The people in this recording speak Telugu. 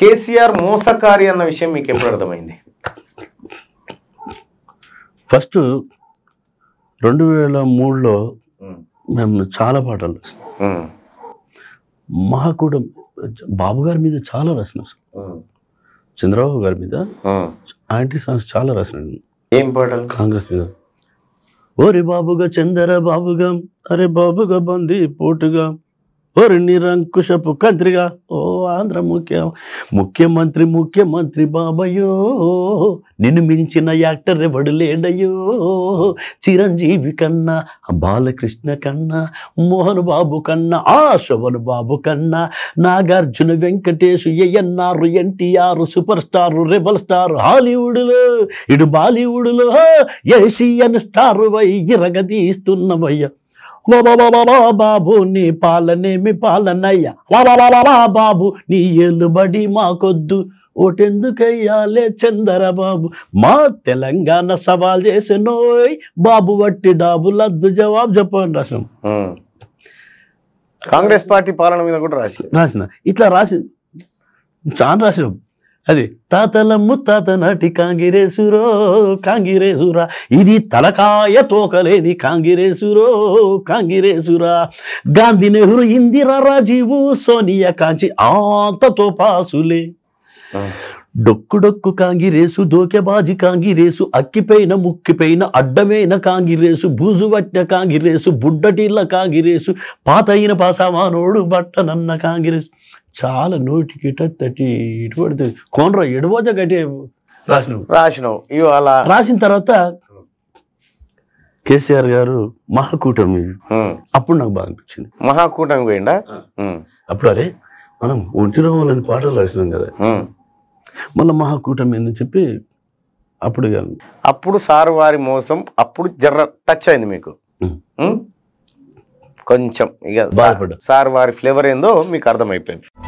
కేసీఆర్ మోసకారి అన్న విషయం మీకు ఎప్పుడు అర్థమైంది ఫస్ట్ రెండు వేల మూడులో మేము చాలా పాటలు రాసినాం మా కూడా బాబు గారి మీద చాలా రాసినాం సార్ చంద్రబాబు గారి మీద ఆంటీ సాంగ్స్ చాలా రాసినాను ఏం పాటలు కాంగ్రెస్ మీద ఓరి బాబుగా చందర బాబుగా అరే బాబుగా బందీ పోటుగా ఓరి నిరంకుశపు కంత్రిగా ఓ ఆంధ్ర ముఖ్య ముఖ్యమంత్రి ముఖ్యమంత్రి బాబయో నిన్ను మించిన యాక్టర్ ఎవడు లేడయో చిరంజీవి కన్నా బాలకృష్ణ కన్నా మోహన్ బాబు కన్నా ఆ శోభన్ బాబు కన్నా Nagarjuna Venkatesh ANR NTR super star rebel star హాలీవుడ్లో ఇటు బాలీవుడ్లో ఏషియన్ స్టార్ వై ఇరగదీస్తున్నవయ్య బాబు నీ పాలనేమి పాలనయ్యా బాబు నీ ఏలుబడి మాకొద్దు ఓటెందుకయ్యాలే చందరబాబు మా తెలంగాణ సవాల్ చేసినోయ్ బాబు వట్టి డాబు లద్దు జవాబు చెప్పండి రాసిన కాంగ్రెస్ పార్టీ పాలన మీద కూడా రాసి రాసిన ఇట్లా రాసి చాలా రాసిన అది తాతలమ్ము తాత నాటి కాంగిరేసురో కాంగిరేసురా ఇది తలకాయ తోకలేని కాంగిరేసురో కాంగిరేసురా గాంధీ నెహ్రూ ఇందిరా రాజీవు సోనియా కాంచి ఆంతతో పాసులే డొక్కు డొక్కు కాంగిరేసు దోకెబాజి కాంగిరేసు అక్కిపైన ముక్కిపైన అడ్డమైన కాంగిరేసు బూజువట్న కాంగిరేసు బుడ్డటిల్ల కాంగిరేసు పాత అయిన పాసామానోడు బట్టనన్న కాంగిరేసు చాలా నోటికి తట్టి ఇటు పడితే కోనరా ఎడబోజ గటే రాసినావు రాసినావు ఇవాళ రాసిన తర్వాత కేసీఆర్ గారు మహాకూటమి అప్పుడు నాకు బాగా అనిపించింది మహాకూటమి పోయిందా అప్పుడు అరే మనం ఒంటి పాటలు రాసినాం కదా మళ్ళీ మహాకూటమి అని చెప్పి అప్పుడు అప్పుడు సారు వారి మోసం అప్పుడు జర్ర టచ్ అయింది మీకు కొంచెం ఇక సార్ వారి ఫ్లేవర్ ఏందో మీకు అర్థమైపోయింది